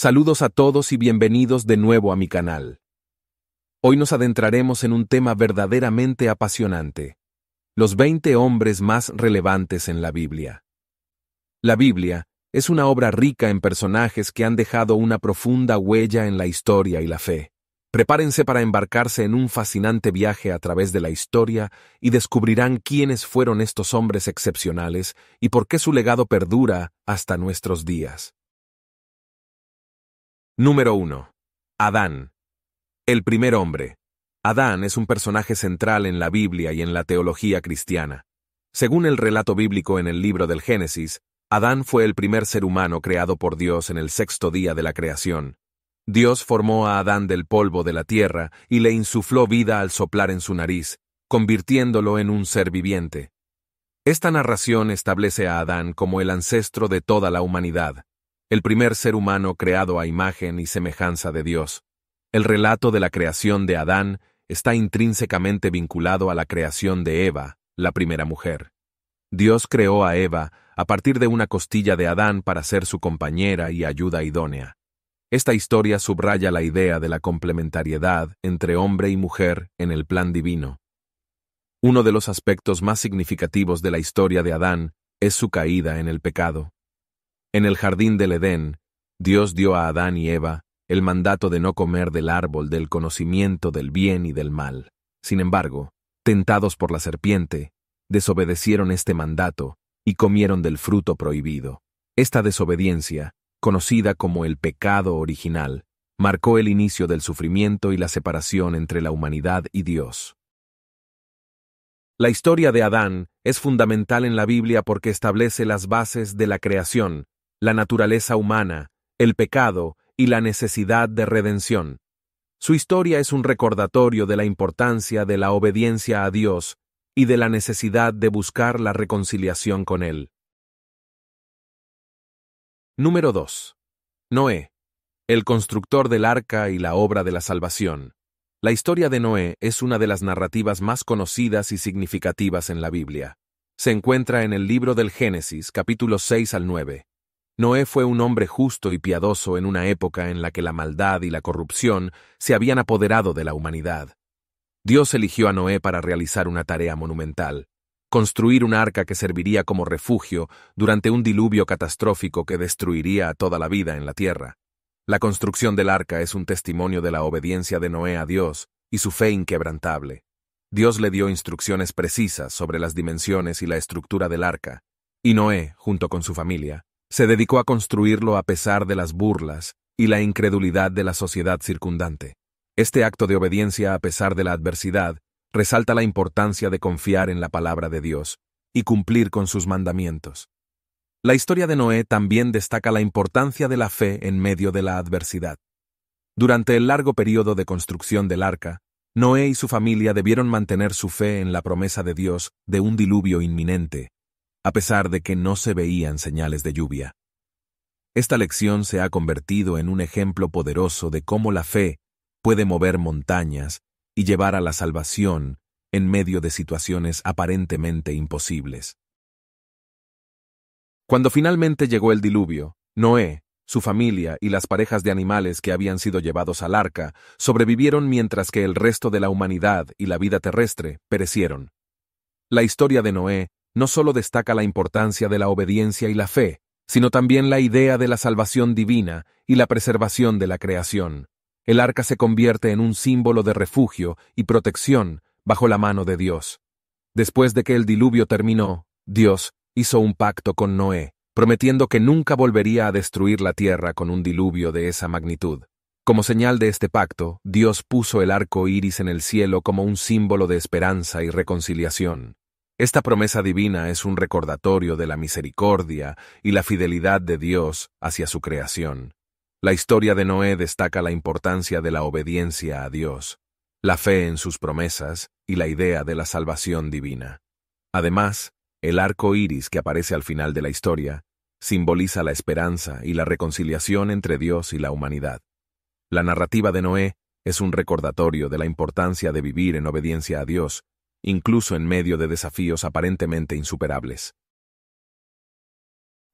Saludos a todos y bienvenidos de nuevo a mi canal. Hoy nos adentraremos en un tema verdaderamente apasionante. Los 20 hombres más relevantes en la Biblia. La Biblia es una obra rica en personajes que han dejado una profunda huella en la historia y la fe. Prepárense para embarcarse en un fascinante viaje a través de la historia y descubrirán quiénes fueron estos hombres excepcionales y por qué su legado perdura hasta nuestros días. Número 1. Adán. El primer hombre. Adán es un personaje central en la Biblia y en la teología cristiana. Según el relato bíblico en el libro del Génesis, Adán fue el primer ser humano creado por Dios en el sexto día de la creación. Dios formó a Adán del polvo de la tierra y le insufló vida al soplar en su nariz, convirtiéndolo en un ser viviente. Esta narración establece a Adán como el ancestro de toda la humanidad el primer ser humano creado a imagen y semejanza de Dios. El relato de la creación de Adán está intrínsecamente vinculado a la creación de Eva, la primera mujer. Dios creó a Eva a partir de una costilla de Adán para ser su compañera y ayuda idónea. Esta historia subraya la idea de la complementariedad entre hombre y mujer en el plan divino. Uno de los aspectos más significativos de la historia de Adán es su caída en el pecado. En el jardín del Edén, Dios dio a Adán y Eva el mandato de no comer del árbol del conocimiento del bien y del mal. Sin embargo, tentados por la serpiente, desobedecieron este mandato y comieron del fruto prohibido. Esta desobediencia, conocida como el pecado original, marcó el inicio del sufrimiento y la separación entre la humanidad y Dios. La historia de Adán es fundamental en la Biblia porque establece las bases de la creación, la naturaleza humana, el pecado y la necesidad de redención. Su historia es un recordatorio de la importancia de la obediencia a Dios y de la necesidad de buscar la reconciliación con Él. Número 2. Noé, el constructor del arca y la obra de la salvación. La historia de Noé es una de las narrativas más conocidas y significativas en la Biblia. Se encuentra en el libro del Génesis, capítulos 6 al 9, Noé fue un hombre justo y piadoso en una época en la que la maldad y la corrupción se habían apoderado de la humanidad. Dios eligió a Noé para realizar una tarea monumental, construir un arca que serviría como refugio durante un diluvio catastrófico que destruiría a toda la vida en la tierra. La construcción del arca es un testimonio de la obediencia de Noé a Dios y su fe inquebrantable. Dios le dio instrucciones precisas sobre las dimensiones y la estructura del arca, y Noé, junto con su familia, se dedicó a construirlo a pesar de las burlas y la incredulidad de la sociedad circundante. Este acto de obediencia a pesar de la adversidad resalta la importancia de confiar en la palabra de Dios y cumplir con sus mandamientos. La historia de Noé también destaca la importancia de la fe en medio de la adversidad. Durante el largo periodo de construcción del arca, Noé y su familia debieron mantener su fe en la promesa de Dios de un diluvio inminente a pesar de que no se veían señales de lluvia. Esta lección se ha convertido en un ejemplo poderoso de cómo la fe puede mover montañas y llevar a la salvación en medio de situaciones aparentemente imposibles. Cuando finalmente llegó el diluvio, Noé, su familia y las parejas de animales que habían sido llevados al arca sobrevivieron mientras que el resto de la humanidad y la vida terrestre perecieron. La historia de Noé no solo destaca la importancia de la obediencia y la fe, sino también la idea de la salvación divina y la preservación de la creación. El arca se convierte en un símbolo de refugio y protección bajo la mano de Dios. Después de que el diluvio terminó, Dios hizo un pacto con Noé, prometiendo que nunca volvería a destruir la tierra con un diluvio de esa magnitud. Como señal de este pacto, Dios puso el arco iris en el cielo como un símbolo de esperanza y reconciliación. Esta promesa divina es un recordatorio de la misericordia y la fidelidad de Dios hacia su creación. La historia de Noé destaca la importancia de la obediencia a Dios, la fe en sus promesas y la idea de la salvación divina. Además, el arco iris que aparece al final de la historia simboliza la esperanza y la reconciliación entre Dios y la humanidad. La narrativa de Noé es un recordatorio de la importancia de vivir en obediencia a Dios incluso en medio de desafíos aparentemente insuperables.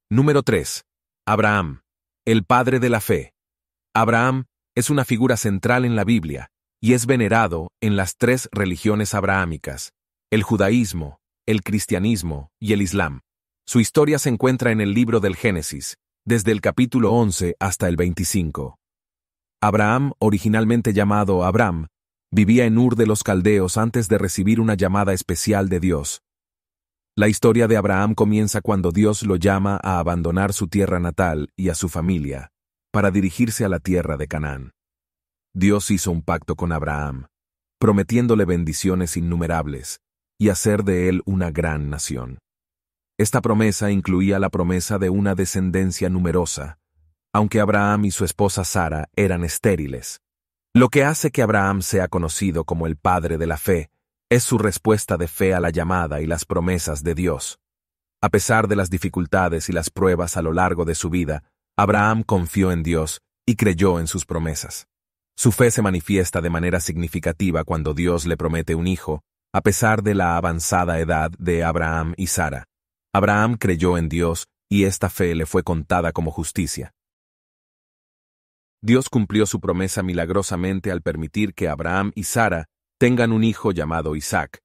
Número 3. Abraham, el padre de la fe. Abraham es una figura central en la Biblia y es venerado en las tres religiones abrahámicas, el judaísmo, el cristianismo y el islam. Su historia se encuentra en el libro del Génesis, desde el capítulo 11 hasta el 25. Abraham, originalmente llamado Abraham, vivía en Ur de los Caldeos antes de recibir una llamada especial de Dios. La historia de Abraham comienza cuando Dios lo llama a abandonar su tierra natal y a su familia, para dirigirse a la tierra de Canaán. Dios hizo un pacto con Abraham, prometiéndole bendiciones innumerables, y hacer de él una gran nación. Esta promesa incluía la promesa de una descendencia numerosa, aunque Abraham y su esposa Sara eran estériles. Lo que hace que Abraham sea conocido como el Padre de la Fe es su respuesta de fe a la llamada y las promesas de Dios. A pesar de las dificultades y las pruebas a lo largo de su vida, Abraham confió en Dios y creyó en sus promesas. Su fe se manifiesta de manera significativa cuando Dios le promete un hijo, a pesar de la avanzada edad de Abraham y Sara. Abraham creyó en Dios y esta fe le fue contada como justicia. Dios cumplió su promesa milagrosamente al permitir que Abraham y Sara tengan un hijo llamado Isaac,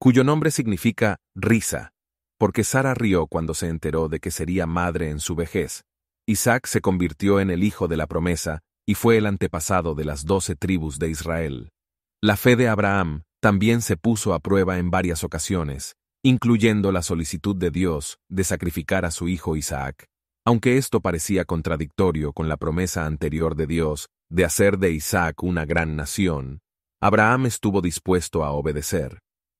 cuyo nombre significa risa, porque Sara rió cuando se enteró de que sería madre en su vejez. Isaac se convirtió en el hijo de la promesa y fue el antepasado de las doce tribus de Israel. La fe de Abraham también se puso a prueba en varias ocasiones, incluyendo la solicitud de Dios de sacrificar a su hijo Isaac. Aunque esto parecía contradictorio con la promesa anterior de Dios de hacer de Isaac una gran nación, Abraham estuvo dispuesto a obedecer.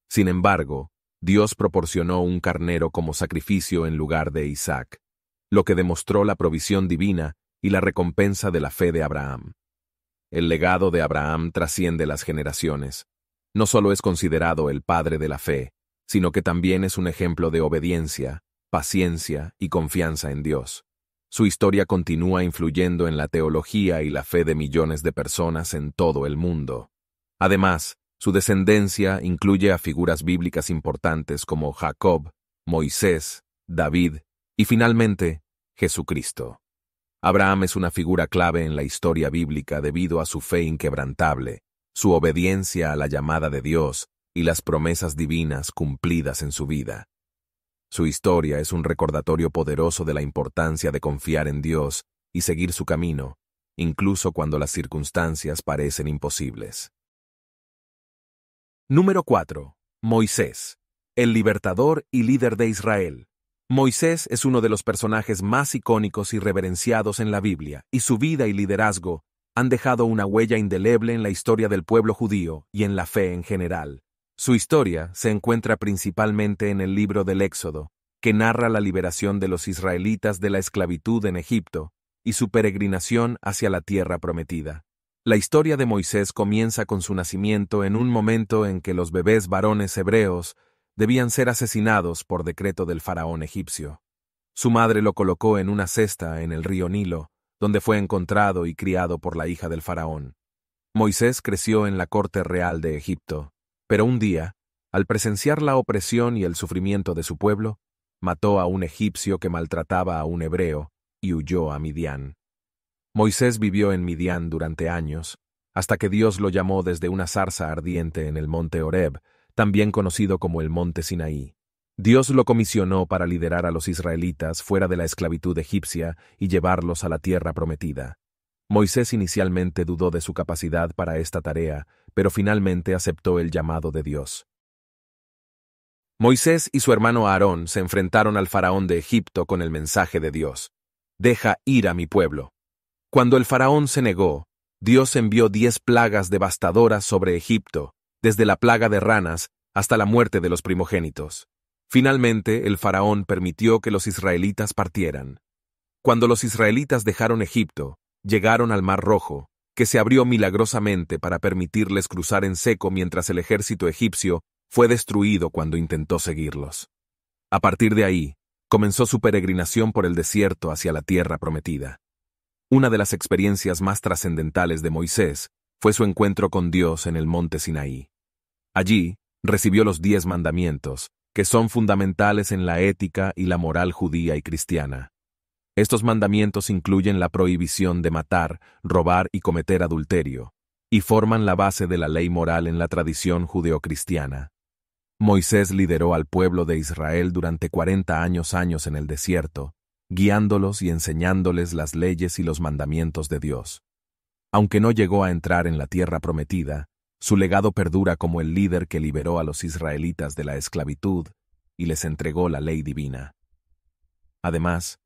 Sin embargo, Dios proporcionó un carnero como sacrificio en lugar de Isaac, lo que demostró la provisión divina y la recompensa de la fe de Abraham. El legado de Abraham trasciende las generaciones. No solo es considerado el padre de la fe, sino que también es un ejemplo de obediencia, paciencia y confianza en Dios. Su historia continúa influyendo en la teología y la fe de millones de personas en todo el mundo. Además, su descendencia incluye a figuras bíblicas importantes como Jacob, Moisés, David y finalmente Jesucristo. Abraham es una figura clave en la historia bíblica debido a su fe inquebrantable, su obediencia a la llamada de Dios y las promesas divinas cumplidas en su vida. Su historia es un recordatorio poderoso de la importancia de confiar en Dios y seguir su camino, incluso cuando las circunstancias parecen imposibles. Número 4. Moisés, el libertador y líder de Israel. Moisés es uno de los personajes más icónicos y reverenciados en la Biblia, y su vida y liderazgo han dejado una huella indeleble en la historia del pueblo judío y en la fe en general. Su historia se encuentra principalmente en el libro del Éxodo, que narra la liberación de los israelitas de la esclavitud en Egipto y su peregrinación hacia la tierra prometida. La historia de Moisés comienza con su nacimiento en un momento en que los bebés varones hebreos debían ser asesinados por decreto del faraón egipcio. Su madre lo colocó en una cesta en el río Nilo, donde fue encontrado y criado por la hija del faraón. Moisés creció en la corte real de Egipto, pero un día, al presenciar la opresión y el sufrimiento de su pueblo, mató a un egipcio que maltrataba a un hebreo y huyó a Midian. Moisés vivió en Midian durante años, hasta que Dios lo llamó desde una zarza ardiente en el monte Horeb, también conocido como el monte Sinaí. Dios lo comisionó para liderar a los israelitas fuera de la esclavitud egipcia y llevarlos a la tierra prometida. Moisés inicialmente dudó de su capacidad para esta tarea, pero finalmente aceptó el llamado de Dios. Moisés y su hermano Aarón se enfrentaron al faraón de Egipto con el mensaje de Dios. Deja ir a mi pueblo. Cuando el faraón se negó, Dios envió diez plagas devastadoras sobre Egipto, desde la plaga de ranas hasta la muerte de los primogénitos. Finalmente, el faraón permitió que los israelitas partieran. Cuando los israelitas dejaron Egipto, llegaron al Mar Rojo, que se abrió milagrosamente para permitirles cruzar en seco mientras el ejército egipcio fue destruido cuando intentó seguirlos. A partir de ahí, comenzó su peregrinación por el desierto hacia la tierra prometida. Una de las experiencias más trascendentales de Moisés fue su encuentro con Dios en el monte Sinaí. Allí, recibió los diez mandamientos, que son fundamentales en la ética y la moral judía y cristiana. Estos mandamientos incluyen la prohibición de matar, robar y cometer adulterio, y forman la base de la ley moral en la tradición judeocristiana. Moisés lideró al pueblo de Israel durante 40 años años en el desierto, guiándolos y enseñándoles las leyes y los mandamientos de Dios. Aunque no llegó a entrar en la tierra prometida, su legado perdura como el líder que liberó a los israelitas de la esclavitud y les entregó la ley divina. Además,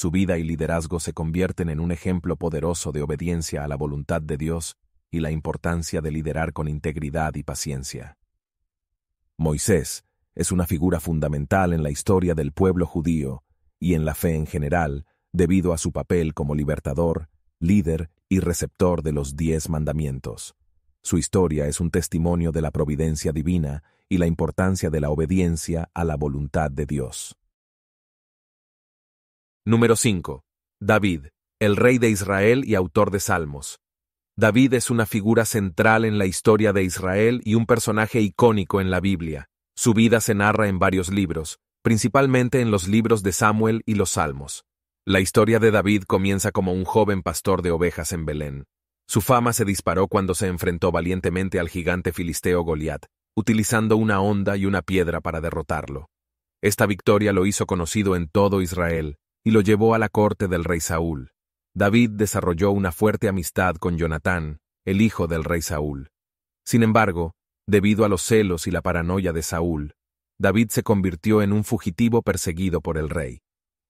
su vida y liderazgo se convierten en un ejemplo poderoso de obediencia a la voluntad de Dios y la importancia de liderar con integridad y paciencia. Moisés es una figura fundamental en la historia del pueblo judío y en la fe en general, debido a su papel como libertador, líder y receptor de los diez mandamientos. Su historia es un testimonio de la providencia divina y la importancia de la obediencia a la voluntad de Dios. Número 5. David, el rey de Israel y autor de Salmos. David es una figura central en la historia de Israel y un personaje icónico en la Biblia. Su vida se narra en varios libros, principalmente en los libros de Samuel y los Salmos. La historia de David comienza como un joven pastor de ovejas en Belén. Su fama se disparó cuando se enfrentó valientemente al gigante filisteo Goliat, utilizando una honda y una piedra para derrotarlo. Esta victoria lo hizo conocido en todo Israel, y lo llevó a la corte del rey Saúl. David desarrolló una fuerte amistad con Jonatán, el hijo del rey Saúl. Sin embargo, debido a los celos y la paranoia de Saúl, David se convirtió en un fugitivo perseguido por el rey.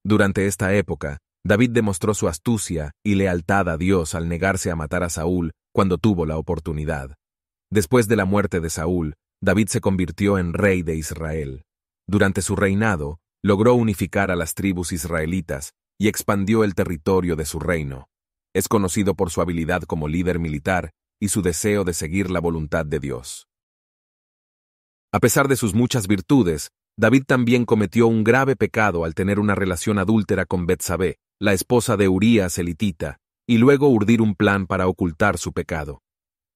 Durante esta época, David demostró su astucia y lealtad a Dios al negarse a matar a Saúl cuando tuvo la oportunidad. Después de la muerte de Saúl, David se convirtió en rey de Israel. Durante su reinado, logró unificar a las tribus israelitas y expandió el territorio de su reino. Es conocido por su habilidad como líder militar y su deseo de seguir la voluntad de Dios. A pesar de sus muchas virtudes, David también cometió un grave pecado al tener una relación adúltera con Betsabé, la esposa de Urías elitita, y luego urdir un plan para ocultar su pecado.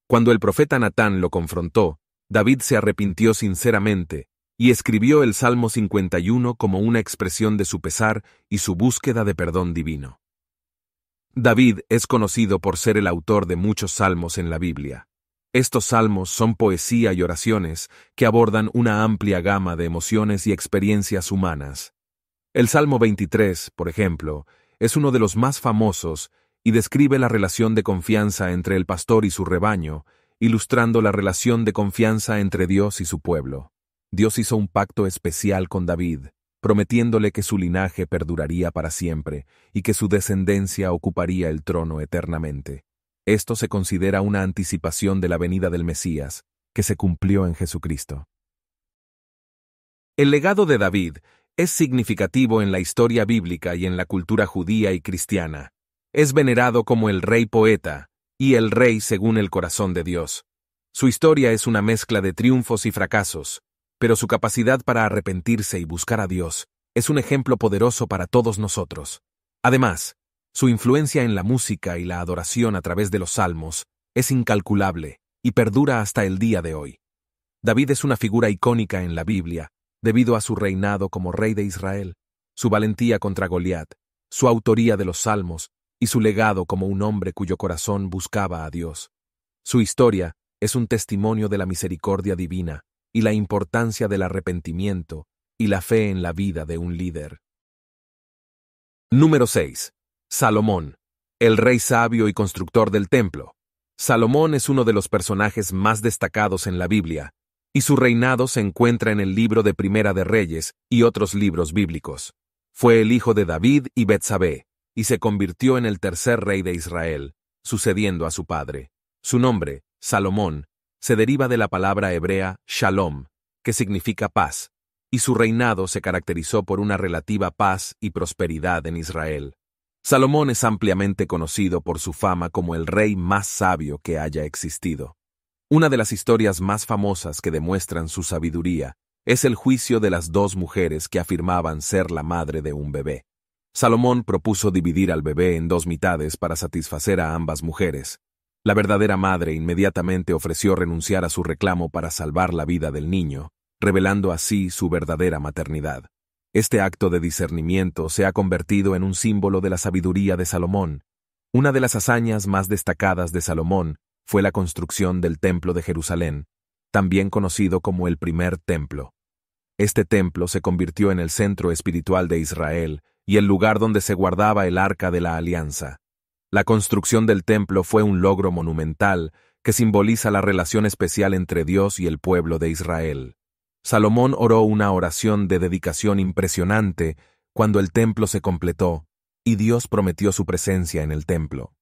Cuando el profeta Natán lo confrontó, David se arrepintió sinceramente y escribió el Salmo 51 como una expresión de su pesar y su búsqueda de perdón divino. David es conocido por ser el autor de muchos salmos en la Biblia. Estos salmos son poesía y oraciones que abordan una amplia gama de emociones y experiencias humanas. El Salmo 23, por ejemplo, es uno de los más famosos y describe la relación de confianza entre el pastor y su rebaño, ilustrando la relación de confianza entre Dios y su pueblo. Dios hizo un pacto especial con David, prometiéndole que su linaje perduraría para siempre y que su descendencia ocuparía el trono eternamente. Esto se considera una anticipación de la venida del Mesías, que se cumplió en Jesucristo. El legado de David es significativo en la historia bíblica y en la cultura judía y cristiana. Es venerado como el rey poeta y el rey según el corazón de Dios. Su historia es una mezcla de triunfos y fracasos, pero su capacidad para arrepentirse y buscar a Dios es un ejemplo poderoso para todos nosotros. Además, su influencia en la música y la adoración a través de los salmos es incalculable y perdura hasta el día de hoy. David es una figura icónica en la Biblia, debido a su reinado como rey de Israel, su valentía contra Goliat, su autoría de los salmos y su legado como un hombre cuyo corazón buscaba a Dios. Su historia es un testimonio de la misericordia divina y la importancia del arrepentimiento y la fe en la vida de un líder. Número 6. Salomón, el rey sabio y constructor del templo. Salomón es uno de los personajes más destacados en la Biblia, y su reinado se encuentra en el libro de Primera de Reyes y otros libros bíblicos. Fue el hijo de David y Betsabé, y se convirtió en el tercer rey de Israel, sucediendo a su padre. Su nombre, Salomón, se deriva de la palabra hebrea shalom, que significa paz, y su reinado se caracterizó por una relativa paz y prosperidad en Israel. Salomón es ampliamente conocido por su fama como el rey más sabio que haya existido. Una de las historias más famosas que demuestran su sabiduría es el juicio de las dos mujeres que afirmaban ser la madre de un bebé. Salomón propuso dividir al bebé en dos mitades para satisfacer a ambas mujeres, la verdadera madre inmediatamente ofreció renunciar a su reclamo para salvar la vida del niño, revelando así su verdadera maternidad. Este acto de discernimiento se ha convertido en un símbolo de la sabiduría de Salomón. Una de las hazañas más destacadas de Salomón fue la construcción del Templo de Jerusalén, también conocido como el primer templo. Este templo se convirtió en el centro espiritual de Israel y el lugar donde se guardaba el arca de la alianza. La construcción del templo fue un logro monumental que simboliza la relación especial entre Dios y el pueblo de Israel. Salomón oró una oración de dedicación impresionante cuando el templo se completó, y Dios prometió su presencia en el templo.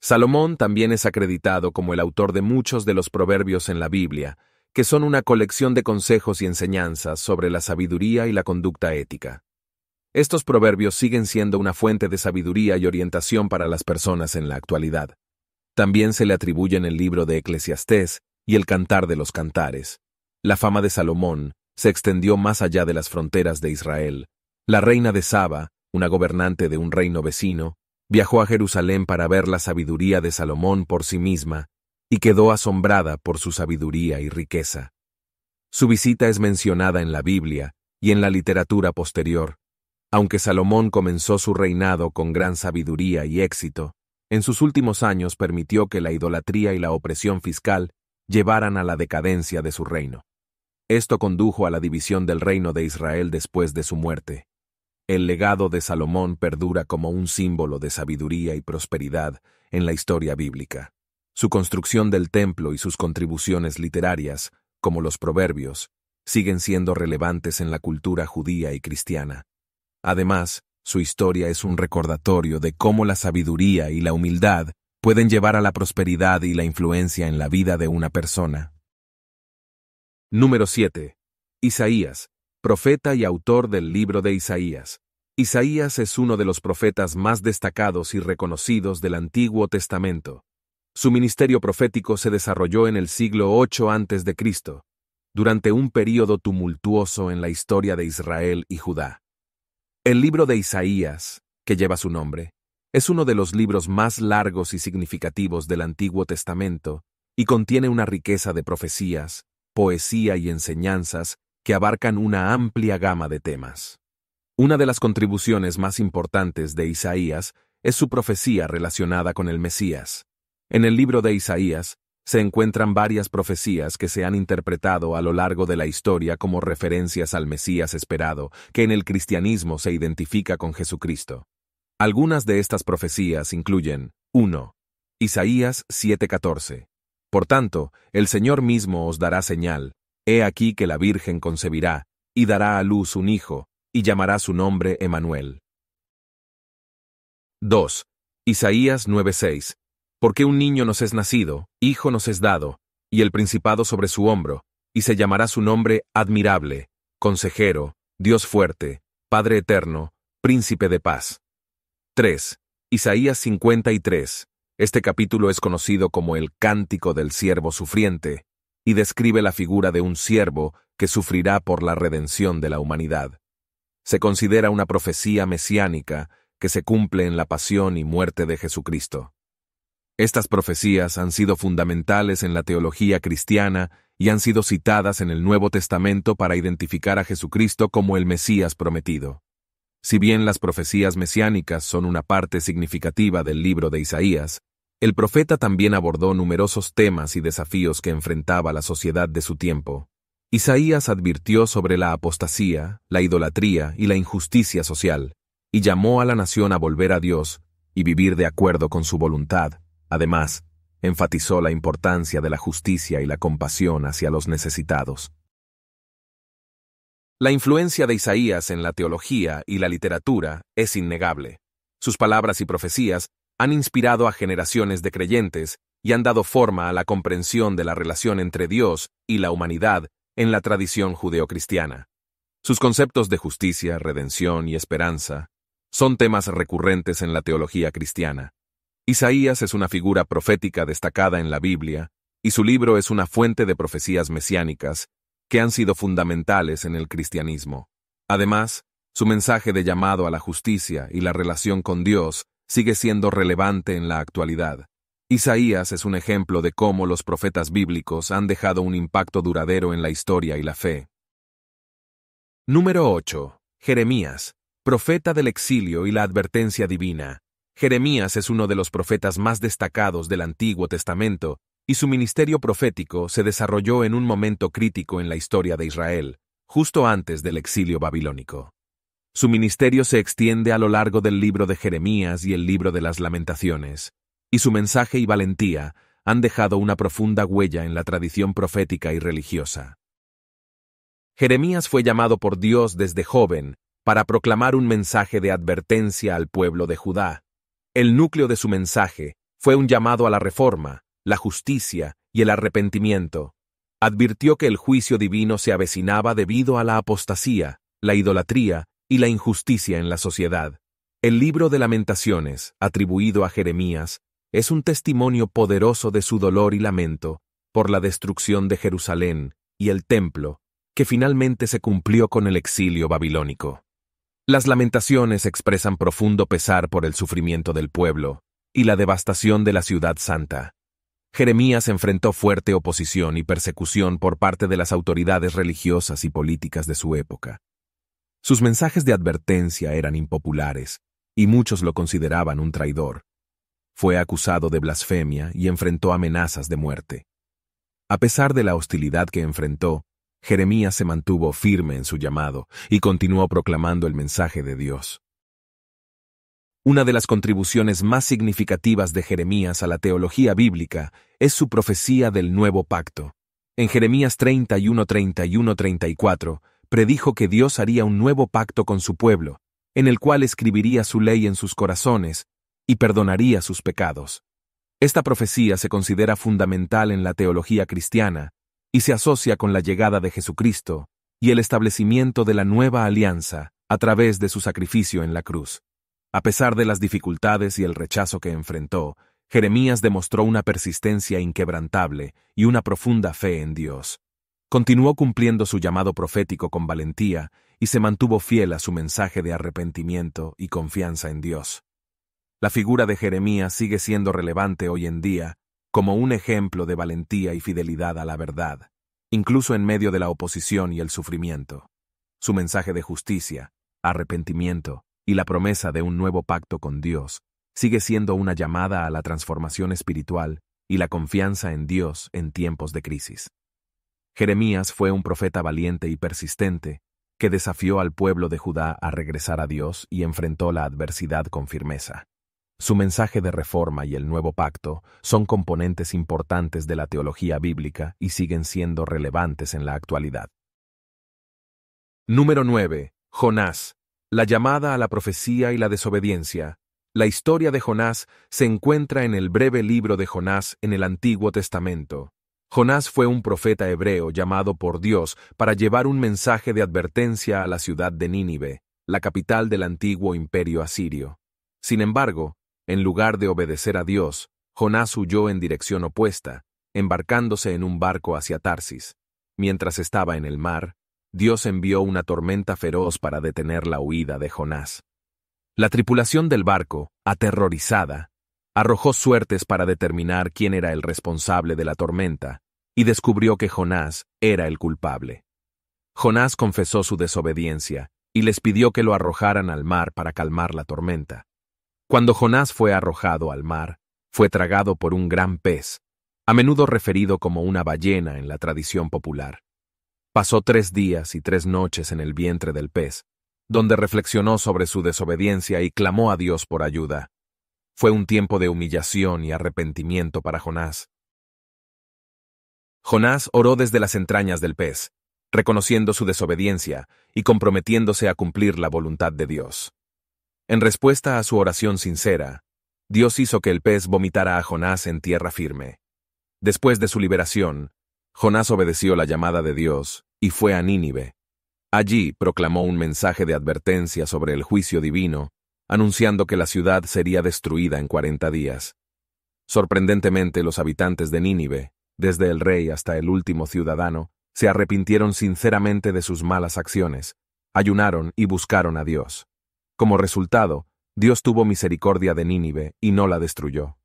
Salomón también es acreditado como el autor de muchos de los proverbios en la Biblia, que son una colección de consejos y enseñanzas sobre la sabiduría y la conducta ética. Estos proverbios siguen siendo una fuente de sabiduría y orientación para las personas en la actualidad. También se le atribuyen el libro de Eclesiastés y el Cantar de los Cantares. La fama de Salomón se extendió más allá de las fronteras de Israel. La reina de Saba, una gobernante de un reino vecino, viajó a Jerusalén para ver la sabiduría de Salomón por sí misma y quedó asombrada por su sabiduría y riqueza. Su visita es mencionada en la Biblia y en la literatura posterior, aunque Salomón comenzó su reinado con gran sabiduría y éxito, en sus últimos años permitió que la idolatría y la opresión fiscal llevaran a la decadencia de su reino. Esto condujo a la división del reino de Israel después de su muerte. El legado de Salomón perdura como un símbolo de sabiduría y prosperidad en la historia bíblica. Su construcción del templo y sus contribuciones literarias, como los proverbios, siguen siendo relevantes en la cultura judía y cristiana. Además, su historia es un recordatorio de cómo la sabiduría y la humildad pueden llevar a la prosperidad y la influencia en la vida de una persona. Número 7. Isaías, profeta y autor del libro de Isaías. Isaías es uno de los profetas más destacados y reconocidos del Antiguo Testamento. Su ministerio profético se desarrolló en el siglo 8 a.C., durante un período tumultuoso en la historia de Israel y Judá. El libro de Isaías, que lleva su nombre, es uno de los libros más largos y significativos del Antiguo Testamento y contiene una riqueza de profecías, poesía y enseñanzas que abarcan una amplia gama de temas. Una de las contribuciones más importantes de Isaías es su profecía relacionada con el Mesías. En el libro de Isaías, se encuentran varias profecías que se han interpretado a lo largo de la historia como referencias al Mesías esperado, que en el cristianismo se identifica con Jesucristo. Algunas de estas profecías incluyen 1. Isaías 7:14. Por tanto, el Señor mismo os dará señal, he aquí que la Virgen concebirá, y dará a luz un hijo, y llamará su nombre Emanuel. 2. Isaías 9:6. Porque un niño nos es nacido, hijo nos es dado, y el principado sobre su hombro, y se llamará su nombre admirable, consejero, Dios fuerte, Padre eterno, príncipe de paz. 3. Isaías 53. Este capítulo es conocido como el Cántico del Siervo Sufriente, y describe la figura de un siervo que sufrirá por la redención de la humanidad. Se considera una profecía mesiánica que se cumple en la pasión y muerte de Jesucristo. Estas profecías han sido fundamentales en la teología cristiana y han sido citadas en el Nuevo Testamento para identificar a Jesucristo como el Mesías prometido. Si bien las profecías mesiánicas son una parte significativa del libro de Isaías, el profeta también abordó numerosos temas y desafíos que enfrentaba la sociedad de su tiempo. Isaías advirtió sobre la apostasía, la idolatría y la injusticia social, y llamó a la nación a volver a Dios y vivir de acuerdo con su voluntad. Además, enfatizó la importancia de la justicia y la compasión hacia los necesitados. La influencia de Isaías en la teología y la literatura es innegable. Sus palabras y profecías han inspirado a generaciones de creyentes y han dado forma a la comprensión de la relación entre Dios y la humanidad en la tradición judeocristiana. Sus conceptos de justicia, redención y esperanza son temas recurrentes en la teología cristiana. Isaías es una figura profética destacada en la Biblia, y su libro es una fuente de profecías mesiánicas que han sido fundamentales en el cristianismo. Además, su mensaje de llamado a la justicia y la relación con Dios sigue siendo relevante en la actualidad. Isaías es un ejemplo de cómo los profetas bíblicos han dejado un impacto duradero en la historia y la fe. Número 8. Jeremías, profeta del exilio y la advertencia divina. Jeremías es uno de los profetas más destacados del Antiguo Testamento, y su ministerio profético se desarrolló en un momento crítico en la historia de Israel, justo antes del exilio babilónico. Su ministerio se extiende a lo largo del libro de Jeremías y el libro de las lamentaciones, y su mensaje y valentía han dejado una profunda huella en la tradición profética y religiosa. Jeremías fue llamado por Dios desde joven para proclamar un mensaje de advertencia al pueblo de Judá, el núcleo de su mensaje fue un llamado a la reforma, la justicia y el arrepentimiento. Advirtió que el juicio divino se avecinaba debido a la apostasía, la idolatría y la injusticia en la sociedad. El libro de lamentaciones, atribuido a Jeremías, es un testimonio poderoso de su dolor y lamento por la destrucción de Jerusalén y el templo, que finalmente se cumplió con el exilio babilónico. Las lamentaciones expresan profundo pesar por el sufrimiento del pueblo y la devastación de la ciudad santa. Jeremías enfrentó fuerte oposición y persecución por parte de las autoridades religiosas y políticas de su época. Sus mensajes de advertencia eran impopulares, y muchos lo consideraban un traidor. Fue acusado de blasfemia y enfrentó amenazas de muerte. A pesar de la hostilidad que enfrentó, Jeremías se mantuvo firme en su llamado y continuó proclamando el mensaje de Dios. Una de las contribuciones más significativas de Jeremías a la teología bíblica es su profecía del nuevo pacto. En Jeremías 31, 31, 34, predijo que Dios haría un nuevo pacto con su pueblo, en el cual escribiría su ley en sus corazones y perdonaría sus pecados. Esta profecía se considera fundamental en la teología cristiana y se asocia con la llegada de Jesucristo y el establecimiento de la nueva alianza a través de su sacrificio en la cruz. A pesar de las dificultades y el rechazo que enfrentó, Jeremías demostró una persistencia inquebrantable y una profunda fe en Dios. Continuó cumpliendo su llamado profético con valentía y se mantuvo fiel a su mensaje de arrepentimiento y confianza en Dios. La figura de Jeremías sigue siendo relevante hoy en día como un ejemplo de valentía y fidelidad a la verdad, incluso en medio de la oposición y el sufrimiento. Su mensaje de justicia, arrepentimiento y la promesa de un nuevo pacto con Dios sigue siendo una llamada a la transformación espiritual y la confianza en Dios en tiempos de crisis. Jeremías fue un profeta valiente y persistente que desafió al pueblo de Judá a regresar a Dios y enfrentó la adversidad con firmeza. Su mensaje de reforma y el nuevo pacto son componentes importantes de la teología bíblica y siguen siendo relevantes en la actualidad. Número 9. Jonás. La llamada a la profecía y la desobediencia. La historia de Jonás se encuentra en el breve libro de Jonás en el Antiguo Testamento. Jonás fue un profeta hebreo llamado por Dios para llevar un mensaje de advertencia a la ciudad de Nínive, la capital del antiguo imperio asirio. Sin embargo, en lugar de obedecer a Dios, Jonás huyó en dirección opuesta, embarcándose en un barco hacia Tarsis. Mientras estaba en el mar, Dios envió una tormenta feroz para detener la huida de Jonás. La tripulación del barco, aterrorizada, arrojó suertes para determinar quién era el responsable de la tormenta, y descubrió que Jonás era el culpable. Jonás confesó su desobediencia, y les pidió que lo arrojaran al mar para calmar la tormenta. Cuando Jonás fue arrojado al mar, fue tragado por un gran pez, a menudo referido como una ballena en la tradición popular. Pasó tres días y tres noches en el vientre del pez, donde reflexionó sobre su desobediencia y clamó a Dios por ayuda. Fue un tiempo de humillación y arrepentimiento para Jonás. Jonás oró desde las entrañas del pez, reconociendo su desobediencia y comprometiéndose a cumplir la voluntad de Dios. En respuesta a su oración sincera, Dios hizo que el pez vomitara a Jonás en tierra firme. Después de su liberación, Jonás obedeció la llamada de Dios y fue a Nínive. Allí proclamó un mensaje de advertencia sobre el juicio divino, anunciando que la ciudad sería destruida en 40 días. Sorprendentemente, los habitantes de Nínive, desde el rey hasta el último ciudadano, se arrepintieron sinceramente de sus malas acciones, ayunaron y buscaron a Dios. Como resultado, Dios tuvo misericordia de Nínive y no la destruyó.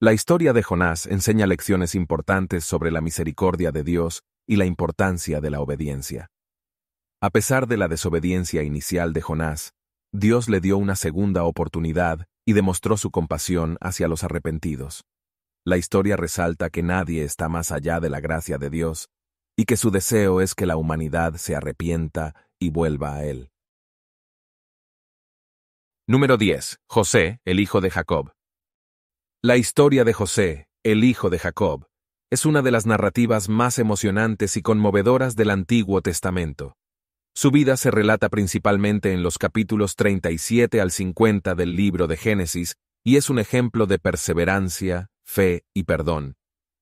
La historia de Jonás enseña lecciones importantes sobre la misericordia de Dios y la importancia de la obediencia. A pesar de la desobediencia inicial de Jonás, Dios le dio una segunda oportunidad y demostró su compasión hacia los arrepentidos. La historia resalta que nadie está más allá de la gracia de Dios y que su deseo es que la humanidad se arrepienta y vuelva a Él. Número 10. José, el hijo de Jacob. La historia de José, el hijo de Jacob, es una de las narrativas más emocionantes y conmovedoras del Antiguo Testamento. Su vida se relata principalmente en los capítulos 37 al 50 del libro de Génesis y es un ejemplo de perseverancia, fe y perdón.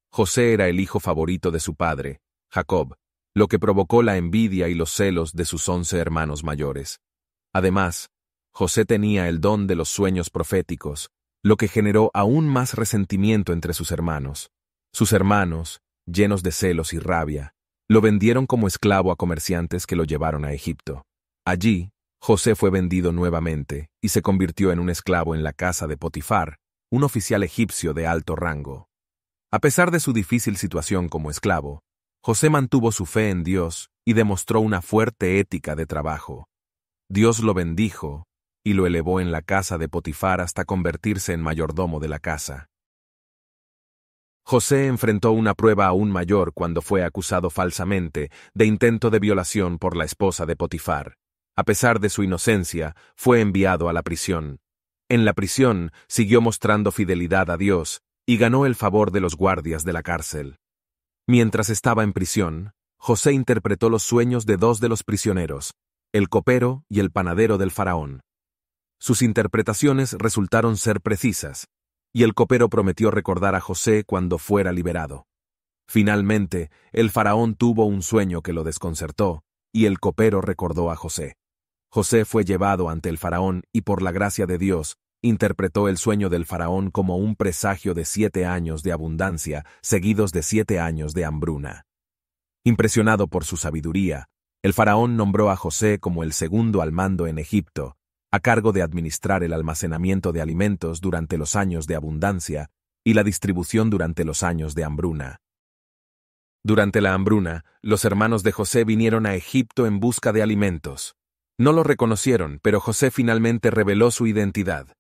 José era el hijo favorito de su padre, Jacob, lo que provocó la envidia y los celos de sus once hermanos mayores. Además, José tenía el don de los sueños proféticos, lo que generó aún más resentimiento entre sus hermanos. Sus hermanos, llenos de celos y rabia, lo vendieron como esclavo a comerciantes que lo llevaron a Egipto. Allí, José fue vendido nuevamente y se convirtió en un esclavo en la casa de Potifar, un oficial egipcio de alto rango. A pesar de su difícil situación como esclavo, José mantuvo su fe en Dios y demostró una fuerte ética de trabajo. Dios lo bendijo y lo elevó en la casa de Potifar hasta convertirse en mayordomo de la casa. José enfrentó una prueba aún mayor cuando fue acusado falsamente de intento de violación por la esposa de Potifar. A pesar de su inocencia, fue enviado a la prisión. En la prisión siguió mostrando fidelidad a Dios y ganó el favor de los guardias de la cárcel. Mientras estaba en prisión, José interpretó los sueños de dos de los prisioneros, el copero y el panadero del faraón. Sus interpretaciones resultaron ser precisas, y el copero prometió recordar a José cuando fuera liberado. Finalmente, el faraón tuvo un sueño que lo desconcertó, y el copero recordó a José. José fue llevado ante el faraón y por la gracia de Dios, interpretó el sueño del faraón como un presagio de siete años de abundancia seguidos de siete años de hambruna. Impresionado por su sabiduría, el faraón nombró a José como el segundo al mando en Egipto, a cargo de administrar el almacenamiento de alimentos durante los años de abundancia y la distribución durante los años de hambruna. Durante la hambruna, los hermanos de José vinieron a Egipto en busca de alimentos. No lo reconocieron, pero José finalmente reveló su identidad.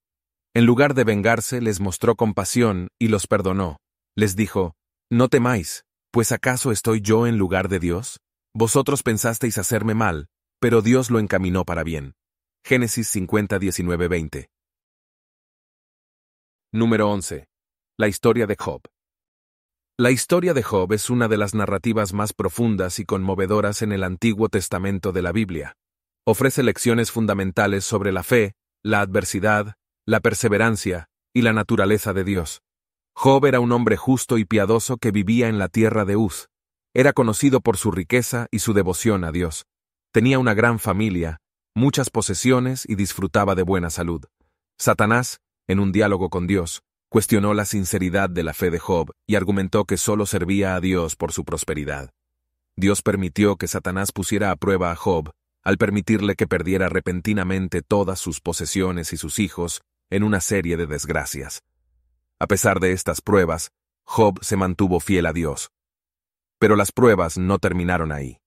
En lugar de vengarse, les mostró compasión y los perdonó. Les dijo, No temáis, pues acaso estoy yo en lugar de Dios? Vosotros pensasteis hacerme mal, pero Dios lo encaminó para bien. Génesis 50, 19, 20. Número 11. La historia de Job. La historia de Job es una de las narrativas más profundas y conmovedoras en el Antiguo Testamento de la Biblia. Ofrece lecciones fundamentales sobre la fe, la adversidad, la perseverancia y la naturaleza de Dios. Job era un hombre justo y piadoso que vivía en la tierra de Uz. Era conocido por su riqueza y su devoción a Dios. Tenía una gran familia, muchas posesiones y disfrutaba de buena salud. Satanás, en un diálogo con Dios, cuestionó la sinceridad de la fe de Job y argumentó que solo servía a Dios por su prosperidad. Dios permitió que Satanás pusiera a prueba a Job al permitirle que perdiera repentinamente todas sus posesiones y sus hijos en una serie de desgracias. A pesar de estas pruebas, Job se mantuvo fiel a Dios. Pero las pruebas no terminaron ahí.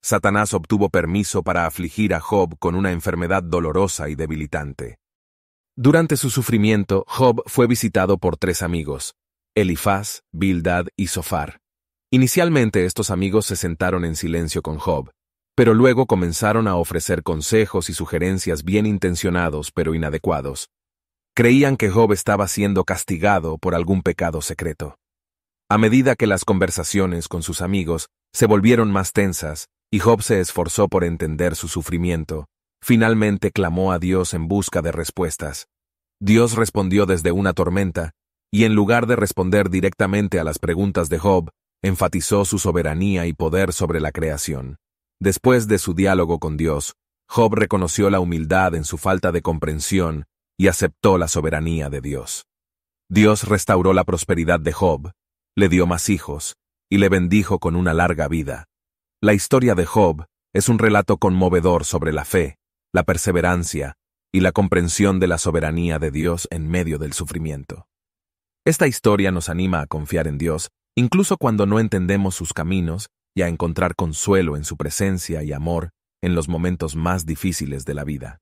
Satanás obtuvo permiso para afligir a Job con una enfermedad dolorosa y debilitante. Durante su sufrimiento, Job fue visitado por tres amigos, Elifaz, Bildad y Sofar. Inicialmente estos amigos se sentaron en silencio con Job, pero luego comenzaron a ofrecer consejos y sugerencias bien intencionados pero inadecuados. Creían que Job estaba siendo castigado por algún pecado secreto. A medida que las conversaciones con sus amigos se volvieron más tensas, y Job se esforzó por entender su sufrimiento. Finalmente clamó a Dios en busca de respuestas. Dios respondió desde una tormenta, y en lugar de responder directamente a las preguntas de Job, enfatizó su soberanía y poder sobre la creación. Después de su diálogo con Dios, Job reconoció la humildad en su falta de comprensión y aceptó la soberanía de Dios. Dios restauró la prosperidad de Job, le dio más hijos, y le bendijo con una larga vida. La historia de Job es un relato conmovedor sobre la fe, la perseverancia y la comprensión de la soberanía de Dios en medio del sufrimiento. Esta historia nos anima a confiar en Dios, incluso cuando no entendemos sus caminos, y a encontrar consuelo en su presencia y amor en los momentos más difíciles de la vida.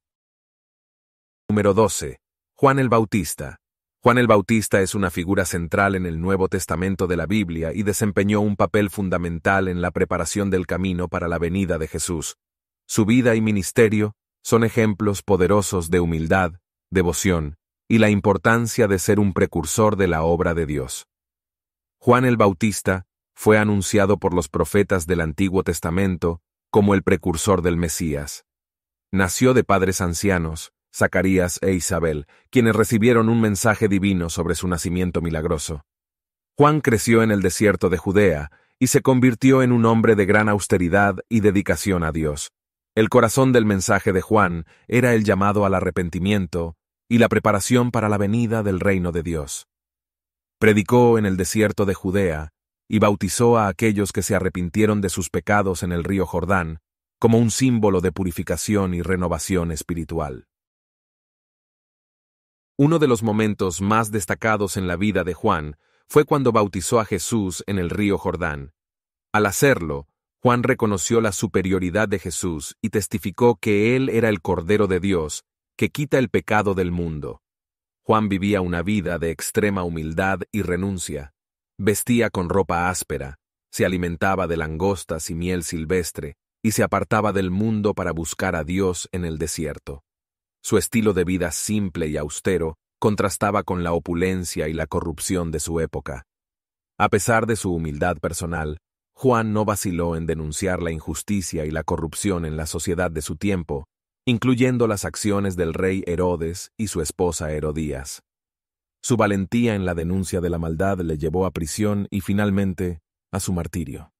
Número 12. Juan el Bautista, Juan el Bautista es una figura central en el Nuevo Testamento de la Biblia y desempeñó un papel fundamental en la preparación del camino para la venida de Jesús. Su vida y ministerio son ejemplos poderosos de humildad, devoción y la importancia de ser un precursor de la obra de Dios. Juan el Bautista fue anunciado por los profetas del Antiguo Testamento como el precursor del Mesías. Nació de padres ancianos, Zacarías e Isabel, quienes recibieron un mensaje divino sobre su nacimiento milagroso. Juan creció en el desierto de Judea y se convirtió en un hombre de gran austeridad y dedicación a Dios. El corazón del mensaje de Juan era el llamado al arrepentimiento y la preparación para la venida del reino de Dios. Predicó en el desierto de Judea y bautizó a aquellos que se arrepintieron de sus pecados en el río Jordán como un símbolo de purificación y renovación espiritual. Uno de los momentos más destacados en la vida de Juan fue cuando bautizó a Jesús en el río Jordán. Al hacerlo, Juan reconoció la superioridad de Jesús y testificó que Él era el Cordero de Dios, que quita el pecado del mundo. Juan vivía una vida de extrema humildad y renuncia. Vestía con ropa áspera, se alimentaba de langostas y miel silvestre, y se apartaba del mundo para buscar a Dios en el desierto. Su estilo de vida simple y austero contrastaba con la opulencia y la corrupción de su época. A pesar de su humildad personal, Juan no vaciló en denunciar la injusticia y la corrupción en la sociedad de su tiempo, incluyendo las acciones del rey Herodes y su esposa Herodías. Su valentía en la denuncia de la maldad le llevó a prisión y finalmente a su martirio.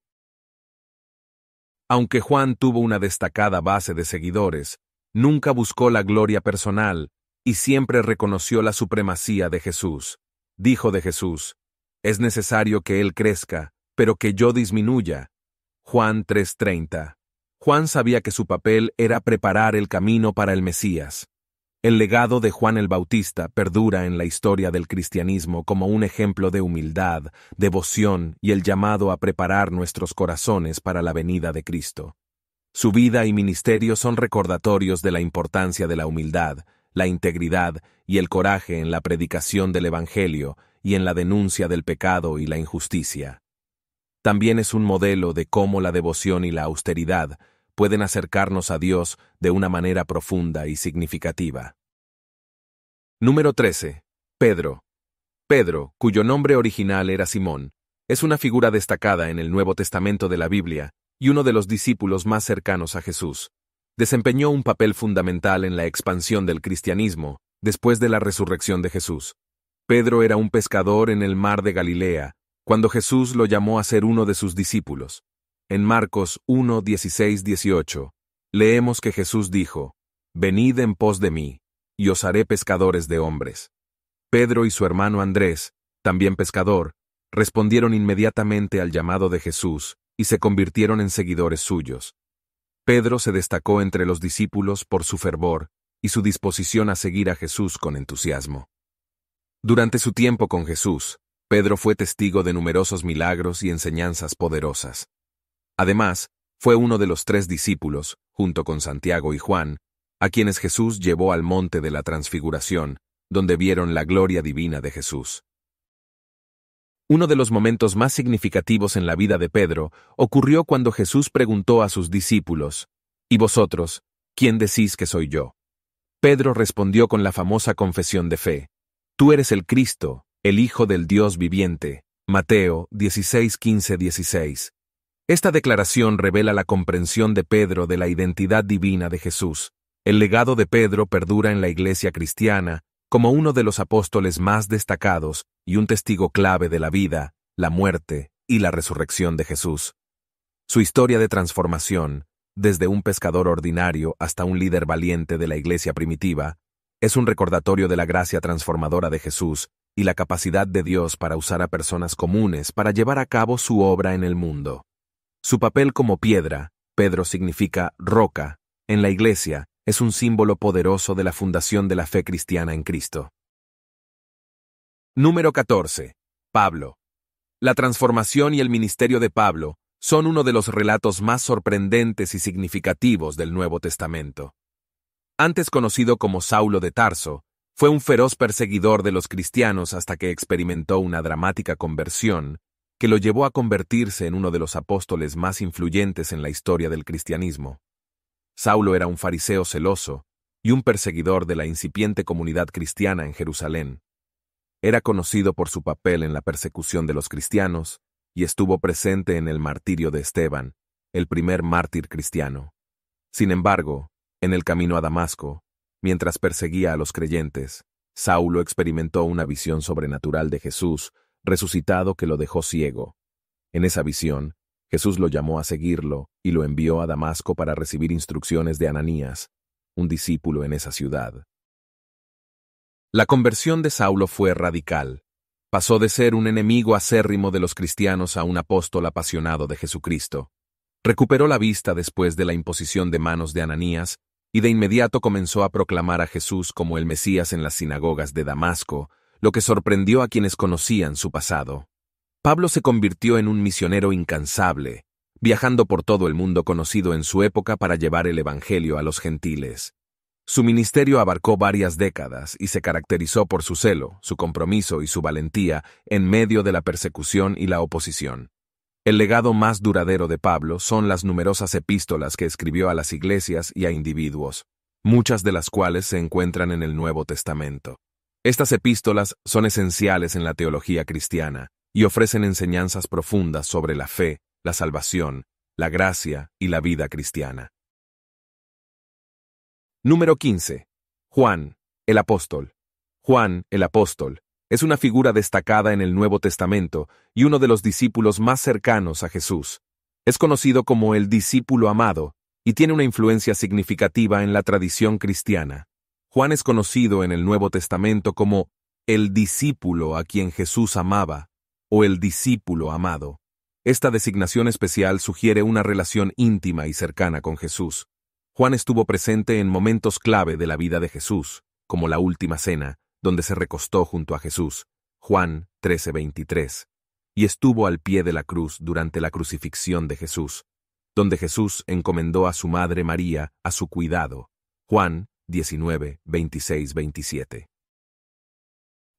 Aunque Juan tuvo una destacada base de seguidores, Nunca buscó la gloria personal y siempre reconoció la supremacía de Jesús. Dijo de Jesús, es necesario que Él crezca, pero que yo disminuya. Juan 3:30. Juan sabía que su papel era preparar el camino para el Mesías. El legado de Juan el Bautista perdura en la historia del cristianismo como un ejemplo de humildad, devoción y el llamado a preparar nuestros corazones para la venida de Cristo. Su vida y ministerio son recordatorios de la importancia de la humildad, la integridad y el coraje en la predicación del Evangelio y en la denuncia del pecado y la injusticia. También es un modelo de cómo la devoción y la austeridad pueden acercarnos a Dios de una manera profunda y significativa. Número 13. Pedro. Pedro, cuyo nombre original era Simón, es una figura destacada en el Nuevo Testamento de la Biblia y uno de los discípulos más cercanos a Jesús, desempeñó un papel fundamental en la expansión del cristianismo después de la resurrección de Jesús. Pedro era un pescador en el mar de Galilea, cuando Jesús lo llamó a ser uno de sus discípulos. En Marcos 1, 16, 18, leemos que Jesús dijo, Venid en pos de mí, y os haré pescadores de hombres. Pedro y su hermano Andrés, también pescador, respondieron inmediatamente al llamado de Jesús y se convirtieron en seguidores suyos. Pedro se destacó entre los discípulos por su fervor y su disposición a seguir a Jesús con entusiasmo. Durante su tiempo con Jesús, Pedro fue testigo de numerosos milagros y enseñanzas poderosas. Además, fue uno de los tres discípulos, junto con Santiago y Juan, a quienes Jesús llevó al monte de la transfiguración, donde vieron la gloria divina de Jesús. Uno de los momentos más significativos en la vida de Pedro ocurrió cuando Jesús preguntó a sus discípulos, ¿Y vosotros, quién decís que soy yo? Pedro respondió con la famosa confesión de fe, Tú eres el Cristo, el Hijo del Dios viviente. Mateo 16, 16. Esta declaración revela la comprensión de Pedro de la identidad divina de Jesús. El legado de Pedro perdura en la iglesia cristiana como uno de los apóstoles más destacados y un testigo clave de la vida, la muerte y la resurrección de Jesús. Su historia de transformación, desde un pescador ordinario hasta un líder valiente de la iglesia primitiva, es un recordatorio de la gracia transformadora de Jesús y la capacidad de Dios para usar a personas comunes para llevar a cabo su obra en el mundo. Su papel como piedra, Pedro significa roca, en la iglesia, es un símbolo poderoso de la fundación de la fe cristiana en Cristo. Número 14. Pablo. La transformación y el ministerio de Pablo son uno de los relatos más sorprendentes y significativos del Nuevo Testamento. Antes conocido como Saulo de Tarso, fue un feroz perseguidor de los cristianos hasta que experimentó una dramática conversión que lo llevó a convertirse en uno de los apóstoles más influyentes en la historia del cristianismo. Saulo era un fariseo celoso y un perseguidor de la incipiente comunidad cristiana en Jerusalén. Era conocido por su papel en la persecución de los cristianos y estuvo presente en el martirio de Esteban, el primer mártir cristiano. Sin embargo, en el camino a Damasco, mientras perseguía a los creyentes, Saulo experimentó una visión sobrenatural de Jesús, resucitado que lo dejó ciego. En esa visión, Jesús lo llamó a seguirlo y lo envió a Damasco para recibir instrucciones de Ananías, un discípulo en esa ciudad. La conversión de Saulo fue radical. Pasó de ser un enemigo acérrimo de los cristianos a un apóstol apasionado de Jesucristo. Recuperó la vista después de la imposición de manos de Ananías y de inmediato comenzó a proclamar a Jesús como el Mesías en las sinagogas de Damasco, lo que sorprendió a quienes conocían su pasado. Pablo se convirtió en un misionero incansable, viajando por todo el mundo conocido en su época para llevar el Evangelio a los gentiles. Su ministerio abarcó varias décadas y se caracterizó por su celo, su compromiso y su valentía en medio de la persecución y la oposición. El legado más duradero de Pablo son las numerosas epístolas que escribió a las iglesias y a individuos, muchas de las cuales se encuentran en el Nuevo Testamento. Estas epístolas son esenciales en la teología cristiana, y ofrecen enseñanzas profundas sobre la fe, la salvación, la gracia y la vida cristiana. Número 15. Juan, el apóstol. Juan, el apóstol, es una figura destacada en el Nuevo Testamento y uno de los discípulos más cercanos a Jesús. Es conocido como el discípulo amado y tiene una influencia significativa en la tradición cristiana. Juan es conocido en el Nuevo Testamento como el discípulo a quien Jesús amaba, o el discípulo amado. Esta designación especial sugiere una relación íntima y cercana con Jesús. Juan estuvo presente en momentos clave de la vida de Jesús, como la última cena, donde se recostó junto a Jesús, Juan 13:23, y estuvo al pie de la cruz durante la crucifixión de Jesús, donde Jesús encomendó a su madre María a su cuidado, Juan 19, 26, 27.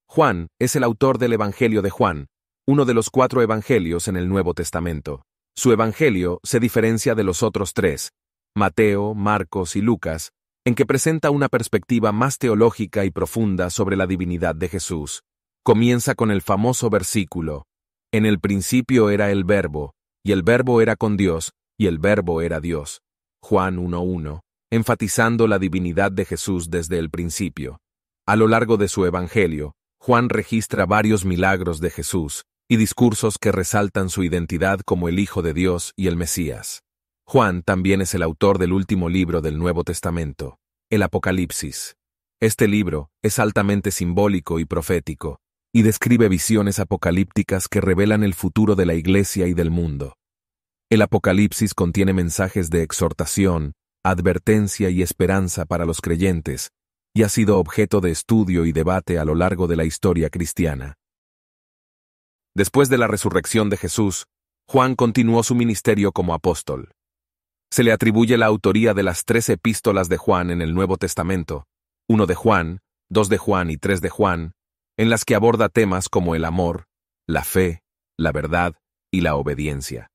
Juan es el autor del Evangelio de Juan, uno de los cuatro evangelios en el Nuevo Testamento. Su evangelio se diferencia de los otros tres, Mateo, Marcos y Lucas, en que presenta una perspectiva más teológica y profunda sobre la divinidad de Jesús. Comienza con el famoso versículo, En el principio era el verbo, y el verbo era con Dios, y el verbo era Dios. Juan 1.1, enfatizando la divinidad de Jesús desde el principio. A lo largo de su Evangelio, Juan registra varios milagros de Jesús, y discursos que resaltan su identidad como el Hijo de Dios y el Mesías. Juan también es el autor del último libro del Nuevo Testamento, el Apocalipsis. Este libro es altamente simbólico y profético, y describe visiones apocalípticas que revelan el futuro de la Iglesia y del mundo. El Apocalipsis contiene mensajes de exhortación, advertencia y esperanza para los creyentes, y ha sido objeto de estudio y debate a lo largo de la historia cristiana. Después de la resurrección de Jesús, Juan continuó su ministerio como apóstol. Se le atribuye la autoría de las tres epístolas de Juan en el Nuevo Testamento, uno de Juan, dos de Juan y tres de Juan, en las que aborda temas como el amor, la fe, la verdad y la obediencia.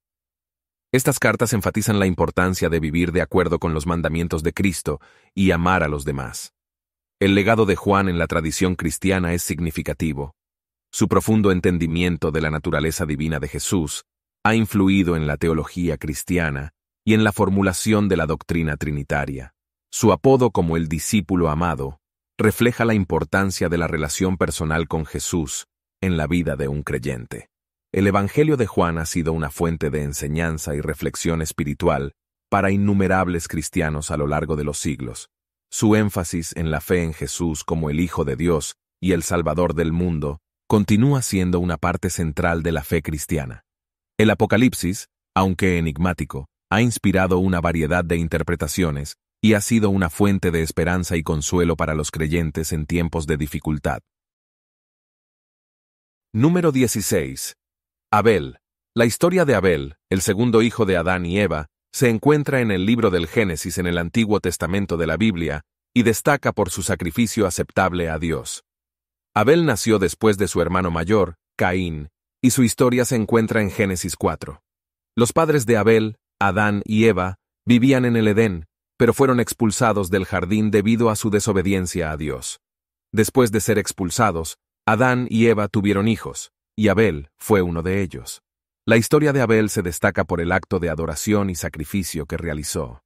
Estas cartas enfatizan la importancia de vivir de acuerdo con los mandamientos de Cristo y amar a los demás. El legado de Juan en la tradición cristiana es significativo. Su profundo entendimiento de la naturaleza divina de Jesús ha influido en la teología cristiana y en la formulación de la doctrina trinitaria. Su apodo como el discípulo amado refleja la importancia de la relación personal con Jesús en la vida de un creyente. El Evangelio de Juan ha sido una fuente de enseñanza y reflexión espiritual para innumerables cristianos a lo largo de los siglos. Su énfasis en la fe en Jesús como el Hijo de Dios y el Salvador del mundo continúa siendo una parte central de la fe cristiana. El Apocalipsis, aunque enigmático, ha inspirado una variedad de interpretaciones y ha sido una fuente de esperanza y consuelo para los creyentes en tiempos de dificultad. Número 16. Abel. La historia de Abel, el segundo hijo de Adán y Eva, se encuentra en el libro del Génesis en el Antiguo Testamento de la Biblia y destaca por su sacrificio aceptable a Dios. Abel nació después de su hermano mayor, Caín, y su historia se encuentra en Génesis 4. Los padres de Abel, Adán y Eva, vivían en el Edén, pero fueron expulsados del jardín debido a su desobediencia a Dios. Después de ser expulsados, Adán y Eva tuvieron hijos, y Abel fue uno de ellos. La historia de Abel se destaca por el acto de adoración y sacrificio que realizó.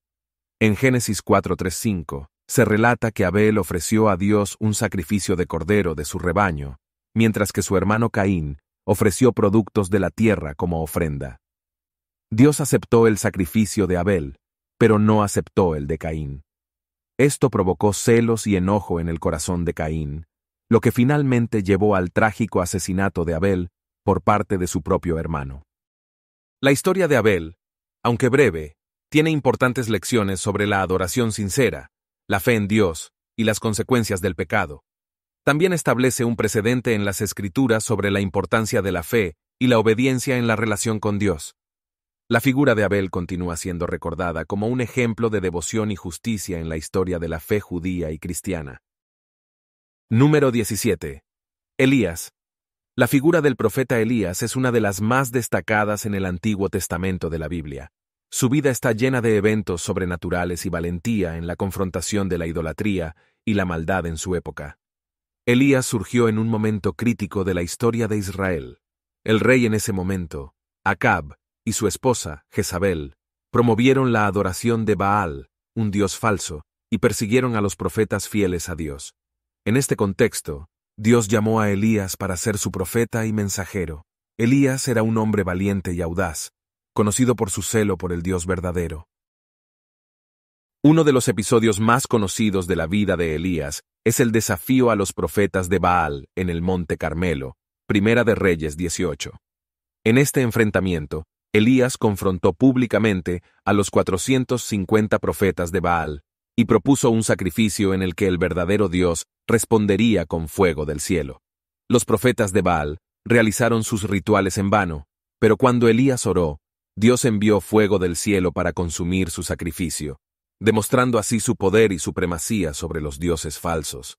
En Génesis 4:35, se relata que Abel ofreció a Dios un sacrificio de cordero de su rebaño, mientras que su hermano Caín ofreció productos de la tierra como ofrenda. Dios aceptó el sacrificio de Abel, pero no aceptó el de Caín. Esto provocó celos y enojo en el corazón de Caín, lo que finalmente llevó al trágico asesinato de Abel por parte de su propio hermano. La historia de Abel, aunque breve, tiene importantes lecciones sobre la adoración sincera, la fe en Dios y las consecuencias del pecado. También establece un precedente en las Escrituras sobre la importancia de la fe y la obediencia en la relación con Dios. La figura de Abel continúa siendo recordada como un ejemplo de devoción y justicia en la historia de la fe judía y cristiana. Número 17. Elías. La figura del profeta Elías es una de las más destacadas en el Antiguo Testamento de la Biblia. Su vida está llena de eventos sobrenaturales y valentía en la confrontación de la idolatría y la maldad en su época. Elías surgió en un momento crítico de la historia de Israel. El rey en ese momento, Acab, y su esposa, Jezabel, promovieron la adoración de Baal, un dios falso, y persiguieron a los profetas fieles a Dios. En este contexto, Dios llamó a Elías para ser su profeta y mensajero. Elías era un hombre valiente y audaz, conocido por su celo por el Dios verdadero. Uno de los episodios más conocidos de la vida de Elías es el desafío a los profetas de Baal en el Monte Carmelo, Primera de Reyes 18. En este enfrentamiento, Elías confrontó públicamente a los 450 profetas de Baal y propuso un sacrificio en el que el verdadero Dios respondería con fuego del cielo. Los profetas de Baal realizaron sus rituales en vano, pero cuando Elías oró, Dios envió fuego del cielo para consumir su sacrificio, demostrando así su poder y supremacía sobre los dioses falsos.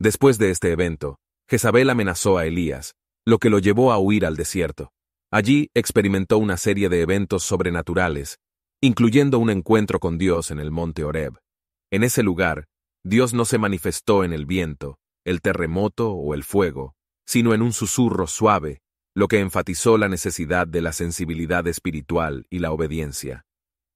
Después de este evento, Jezabel amenazó a Elías, lo que lo llevó a huir al desierto. Allí experimentó una serie de eventos sobrenaturales, incluyendo un encuentro con Dios en el monte Horeb. En ese lugar, Dios no se manifestó en el viento, el terremoto o el fuego, sino en un susurro suave lo que enfatizó la necesidad de la sensibilidad espiritual y la obediencia.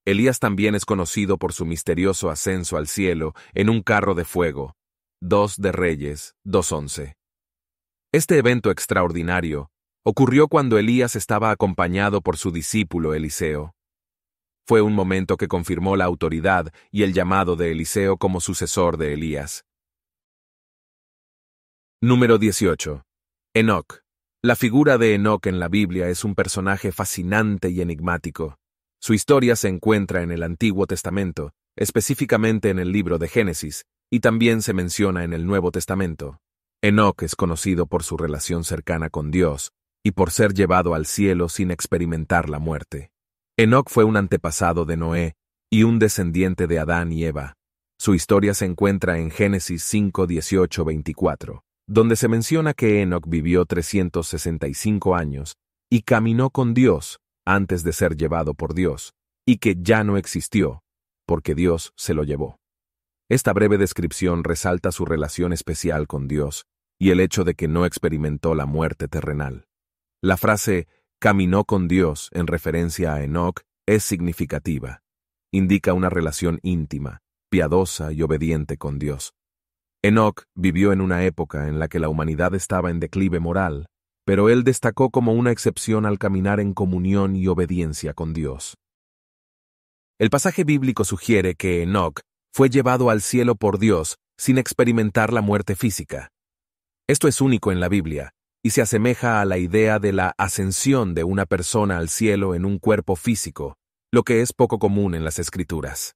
Elías también es conocido por su misterioso ascenso al cielo en un carro de fuego. 2 de Reyes 2.11. Este evento extraordinario ocurrió cuando Elías estaba acompañado por su discípulo Eliseo. Fue un momento que confirmó la autoridad y el llamado de Eliseo como sucesor de Elías. Número 18. Enoch. La figura de Enoch en la Biblia es un personaje fascinante y enigmático. Su historia se encuentra en el Antiguo Testamento, específicamente en el libro de Génesis, y también se menciona en el Nuevo Testamento. Enoch es conocido por su relación cercana con Dios y por ser llevado al cielo sin experimentar la muerte. Enoch fue un antepasado de Noé y un descendiente de Adán y Eva. Su historia se encuentra en Génesis 5, 18, 24 donde se menciona que Enoch vivió 365 años y caminó con Dios antes de ser llevado por Dios, y que ya no existió, porque Dios se lo llevó. Esta breve descripción resalta su relación especial con Dios y el hecho de que no experimentó la muerte terrenal. La frase caminó con Dios en referencia a Enoch es significativa. Indica una relación íntima, piadosa y obediente con Dios, Enoch vivió en una época en la que la humanidad estaba en declive moral, pero él destacó como una excepción al caminar en comunión y obediencia con Dios. El pasaje bíblico sugiere que Enoch fue llevado al cielo por Dios sin experimentar la muerte física. Esto es único en la Biblia, y se asemeja a la idea de la ascensión de una persona al cielo en un cuerpo físico, lo que es poco común en las escrituras.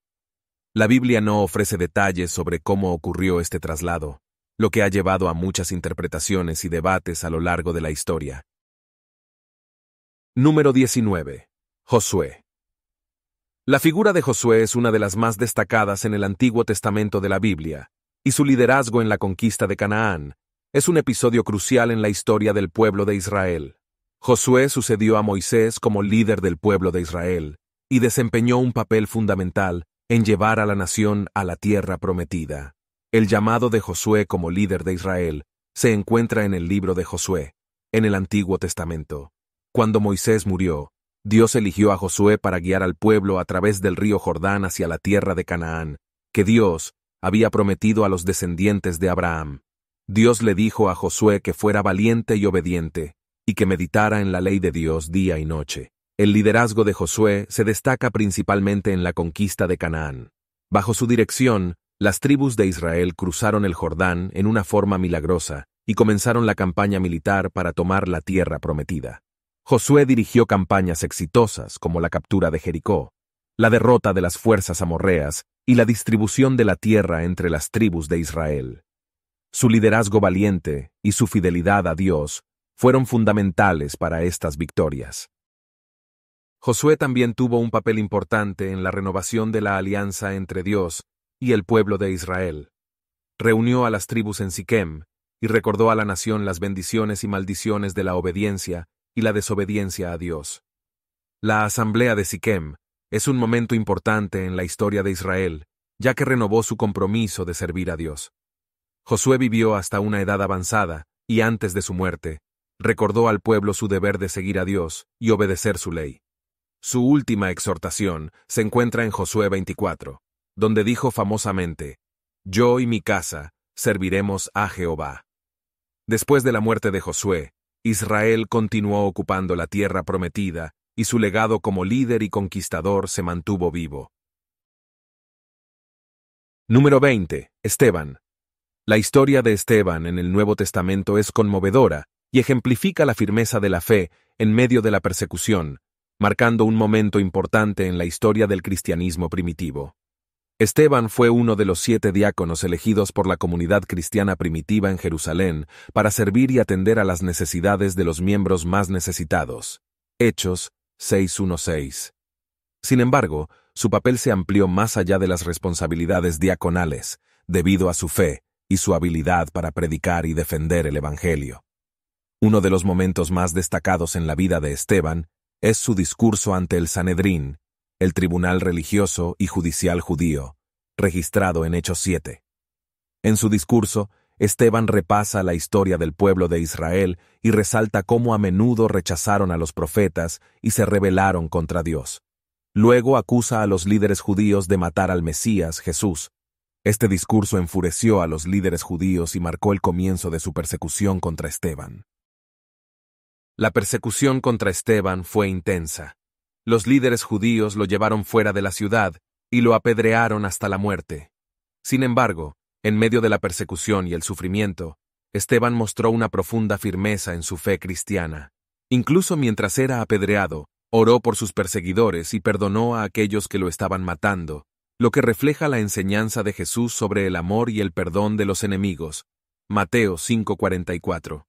La Biblia no ofrece detalles sobre cómo ocurrió este traslado, lo que ha llevado a muchas interpretaciones y debates a lo largo de la historia. Número 19. Josué. La figura de Josué es una de las más destacadas en el Antiguo Testamento de la Biblia, y su liderazgo en la conquista de Canaán es un episodio crucial en la historia del pueblo de Israel. Josué sucedió a Moisés como líder del pueblo de Israel, y desempeñó un papel fundamental en llevar a la nación a la tierra prometida. El llamado de Josué como líder de Israel se encuentra en el libro de Josué, en el Antiguo Testamento. Cuando Moisés murió, Dios eligió a Josué para guiar al pueblo a través del río Jordán hacia la tierra de Canaán, que Dios había prometido a los descendientes de Abraham. Dios le dijo a Josué que fuera valiente y obediente, y que meditara en la ley de Dios día y noche. El liderazgo de Josué se destaca principalmente en la conquista de Canaán. Bajo su dirección, las tribus de Israel cruzaron el Jordán en una forma milagrosa y comenzaron la campaña militar para tomar la tierra prometida. Josué dirigió campañas exitosas como la captura de Jericó, la derrota de las fuerzas amorreas y la distribución de la tierra entre las tribus de Israel. Su liderazgo valiente y su fidelidad a Dios fueron fundamentales para estas victorias. Josué también tuvo un papel importante en la renovación de la alianza entre Dios y el pueblo de Israel. Reunió a las tribus en Siquem y recordó a la nación las bendiciones y maldiciones de la obediencia y la desobediencia a Dios. La asamblea de Siquem es un momento importante en la historia de Israel, ya que renovó su compromiso de servir a Dios. Josué vivió hasta una edad avanzada y antes de su muerte, recordó al pueblo su deber de seguir a Dios y obedecer su ley. Su última exhortación se encuentra en Josué 24, donde dijo famosamente, Yo y mi casa serviremos a Jehová. Después de la muerte de Josué, Israel continuó ocupando la tierra prometida y su legado como líder y conquistador se mantuvo vivo. Número 20. Esteban. La historia de Esteban en el Nuevo Testamento es conmovedora y ejemplifica la firmeza de la fe en medio de la persecución, marcando un momento importante en la historia del cristianismo primitivo. Esteban fue uno de los siete diáconos elegidos por la comunidad cristiana primitiva en Jerusalén para servir y atender a las necesidades de los miembros más necesitados. Hechos 6.1.6. Sin embargo, su papel se amplió más allá de las responsabilidades diaconales, debido a su fe y su habilidad para predicar y defender el Evangelio. Uno de los momentos más destacados en la vida de Esteban es su discurso ante el Sanedrín, el tribunal religioso y judicial judío, registrado en Hechos 7. En su discurso, Esteban repasa la historia del pueblo de Israel y resalta cómo a menudo rechazaron a los profetas y se rebelaron contra Dios. Luego acusa a los líderes judíos de matar al Mesías, Jesús. Este discurso enfureció a los líderes judíos y marcó el comienzo de su persecución contra Esteban. La persecución contra Esteban fue intensa. Los líderes judíos lo llevaron fuera de la ciudad y lo apedrearon hasta la muerte. Sin embargo, en medio de la persecución y el sufrimiento, Esteban mostró una profunda firmeza en su fe cristiana. Incluso mientras era apedreado, oró por sus perseguidores y perdonó a aquellos que lo estaban matando, lo que refleja la enseñanza de Jesús sobre el amor y el perdón de los enemigos. Mateo 5:44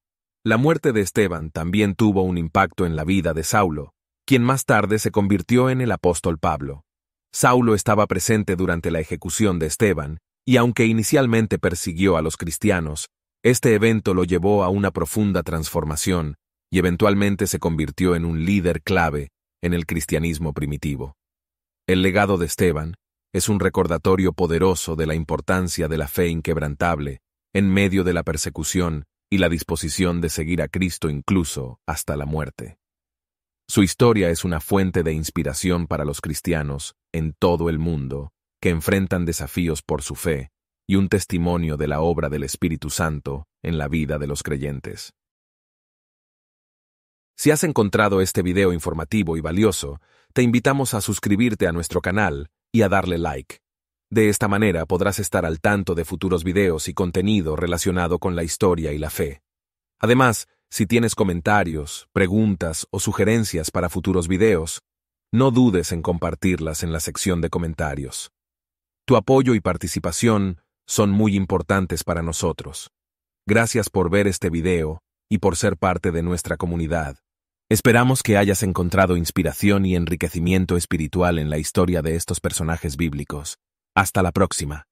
la muerte de Esteban también tuvo un impacto en la vida de Saulo, quien más tarde se convirtió en el apóstol Pablo. Saulo estaba presente durante la ejecución de Esteban, y aunque inicialmente persiguió a los cristianos, este evento lo llevó a una profunda transformación, y eventualmente se convirtió en un líder clave en el cristianismo primitivo. El legado de Esteban es un recordatorio poderoso de la importancia de la fe inquebrantable en medio de la persecución y la disposición de seguir a Cristo incluso hasta la muerte. Su historia es una fuente de inspiración para los cristianos en todo el mundo que enfrentan desafíos por su fe y un testimonio de la obra del Espíritu Santo en la vida de los creyentes. Si has encontrado este video informativo y valioso, te invitamos a suscribirte a nuestro canal y a darle like. De esta manera podrás estar al tanto de futuros videos y contenido relacionado con la historia y la fe. Además, si tienes comentarios, preguntas o sugerencias para futuros videos, no dudes en compartirlas en la sección de comentarios. Tu apoyo y participación son muy importantes para nosotros. Gracias por ver este video y por ser parte de nuestra comunidad. Esperamos que hayas encontrado inspiración y enriquecimiento espiritual en la historia de estos personajes bíblicos. Hasta la próxima.